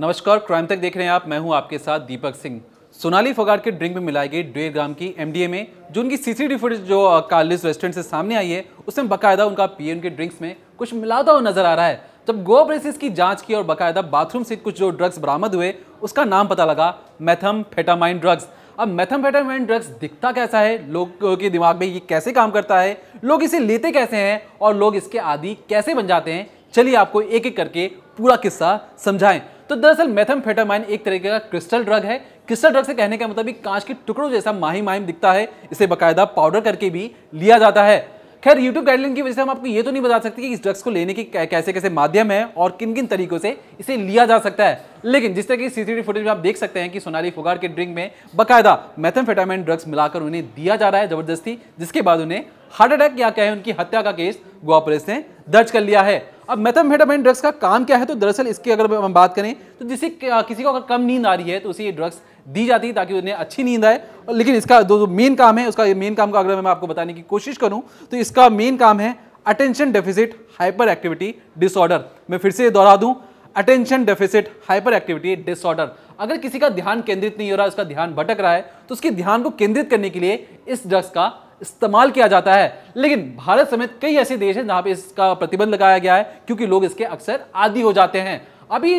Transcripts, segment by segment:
नमस्कार क्राइम तक देख रहे हैं आप मैं हूं आपके साथ दीपक सिंह सोनाली फगाड़ के ड्रिंक में मिलाई गई डेढ़ ग्राम की एमडीए में जो उनकी सीसीटीवी फुटेज जो कार्लिस रेस्टोरेंट से सामने आई है उसमें बकायदा उनका पी के ड्रिंक्स में कुछ मिलाता हुआ नजर आ रहा है जब गोवा पुलिस की जांच की और बकायदा बाथरूम से कुछ जो ड्रग्स बरामद हुए उसका नाम पता लगा मैथम फेटामाइन ड्रग्स अब मैथम फेटामाइन ड्रग्स दिखता कैसा है लोगों के दिमाग में ये कैसे काम करता है लोग इसे लेते कैसे हैं और लोग इसके आदि कैसे बन जाते हैं चलिए आपको एक एक करके पूरा किस्सा समझाएं तो दरअसल मैथमफेटामाइन एक तरीके का क्रिस्टल ड्रग है क्रिस्टल ड्रग से कहने का मतलब कांच के टुकड़ों जैसा माही माहिम दिखता है इसे बकायदा पाउडर करके भी लिया जाता है खैर यूट्यूब गाइडलाइन की वजह से हम आपको ये तो नहीं बता सकते कि इस ड्रग्स को लेने के कैसे कैसे माध्यम है और किन किन तरीकों से इसे लिया जा सकता है लेकिन जिस तरह की सीसीटीवी फुटेज में आप देख सकते हैं कि सोनाली फुगार के ड्रिंक में बकायदा मैथमफेटामाइन ड्रग्स मिलाकर उन्हें दिया जा रहा है जबरदस्ती जिसके बाद उन्हें हार्ट अटैक या कहें उनकी हत्या का केस गोवा पुलिस ने दर्ज कर लिया है अब मेथामफेटामाइन ड्रग्स का काम क्या है तो दरअसल इसकी अगर हम बात करें तो जिसे किसी को अगर कम नींद आ रही है तो उसे ये ड्रग्स दी जाती है ताकि उन्हें अच्छी नींद आए और लेकिन इसका जो मेन काम है उसका मेन काम का अगर मैं आपको बताने की कोशिश करूँ तो इसका मेन काम है attention deficit hyperactivity disorder मैं फिर से दोहरा दूँ attention deficit hyperactivity disorder अगर किसी का ध्यान केंद्रित नहीं हो रहा है उसका ध्यान भटक रहा है तो उसके ध्यान को केंद्रित करने के लिए इस ड्रग्स का इस्तेमाल किया जाता है लेकिन भारत समेत कई ऐसे देश हैं जहां पे इसका प्रतिबंध लगाया गया है क्योंकि लोग इसके अक्सर आदि हो जाते हैं अभी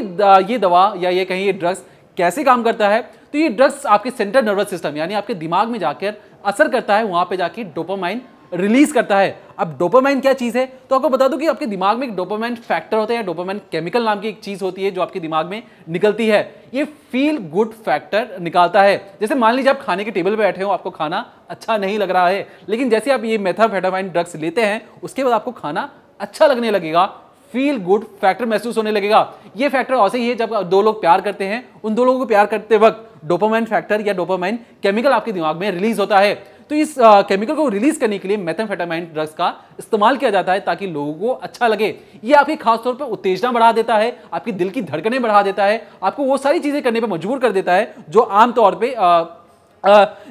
ये दवा या ये कहीं ये ड्रग्स कैसे काम करता है तो ये ड्रग्स आपके सेंट्रल नर्वस सिस्टम यानी आपके दिमाग में जाकर असर करता है वहां पे जाके डोपामाइन रिलीज करता है अब डोपामाइन क्या चीज़ है तो आपको बता दूं कि आपके दिमाग में एक डोपामाइन फैक्टर होता है या डोपामाइन केमिकल नाम की एक चीज़ होती है जो आपके दिमाग में निकलती है ये फील गुड फैक्टर निकालता है जैसे मान लीजिए आप खाने के टेबल पर बैठे हो आपको खाना अच्छा नहीं लग रहा है लेकिन जैसे आप ये मेथाफेटामाइन ड्रग्स लेते हैं उसके बाद आपको खाना अच्छा लगने लगेगा फील गुड फैक्टर महसूस होने लगेगा ये फैक्टर ऐसे ही है जब दो लोग प्यार करते हैं उन दो लोगों को प्यार करते वक्त डोपामाइन फैक्टर या डोपामाइन केमिकल आपके दिमाग में रिलीज होता है तो इस केमिकल को रिलीज करने के लिए मैथमफेटामाइन ड्रग्स का इस्तेमाल किया जाता है ताकि लोगों को अच्छा लगे ये आपकी खासतौर पर उत्तेजना बढ़ा देता है आपकी दिल की धड़कने बढ़ा देता है आपको वो सारी चीज़ें करने पर मजबूर कर देता है जो आमतौर पर आ,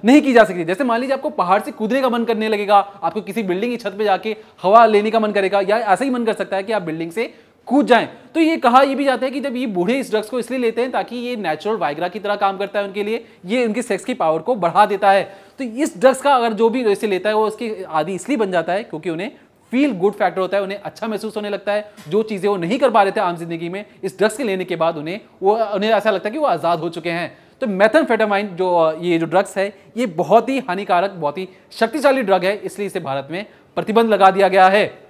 नहीं की जा सकती जैसे मान लीजिए आपको पहाड़ से कूदने का मन करने लगेगा आपको किसी बिल्डिंग की छत पे जाके हवा लेने का मन करेगा या ऐसा ही मन कर सकता है कि आप बिल्डिंग से कूद जाएं तो ये कहा ये भी जाता है कि जब ये बूढ़े इस ड्रग्स को इसलिए लेते हैं ताकि ये नेचुरल वाइग्रा की तरह काम करता है उनके लिए ये उनके सेक्स की पावर को बढ़ा देता है तो इस ड्रग्स का अगर जो भी इसे लेता है वो उसकी आदि इसलिए बन जाता है क्योंकि उन्हें फील गुड फैक्टर होता है उन्हें अच्छा महसूस होने लगता है जो चीज़ें वो नहीं कर पा रहे थे आम जिंदगी में इस ड्रग्स के लेने के बाद उन्हें वो उन्हें ऐसा लगता है कि वो आज़ाद हो चुके हैं तो मैथनफेटामाइन जो ये जो ड्रग्स है ये बहुत ही हानिकारक बहुत ही शक्तिशाली ड्रग है इसलिए इसे भारत में प्रतिबंध लगा दिया गया है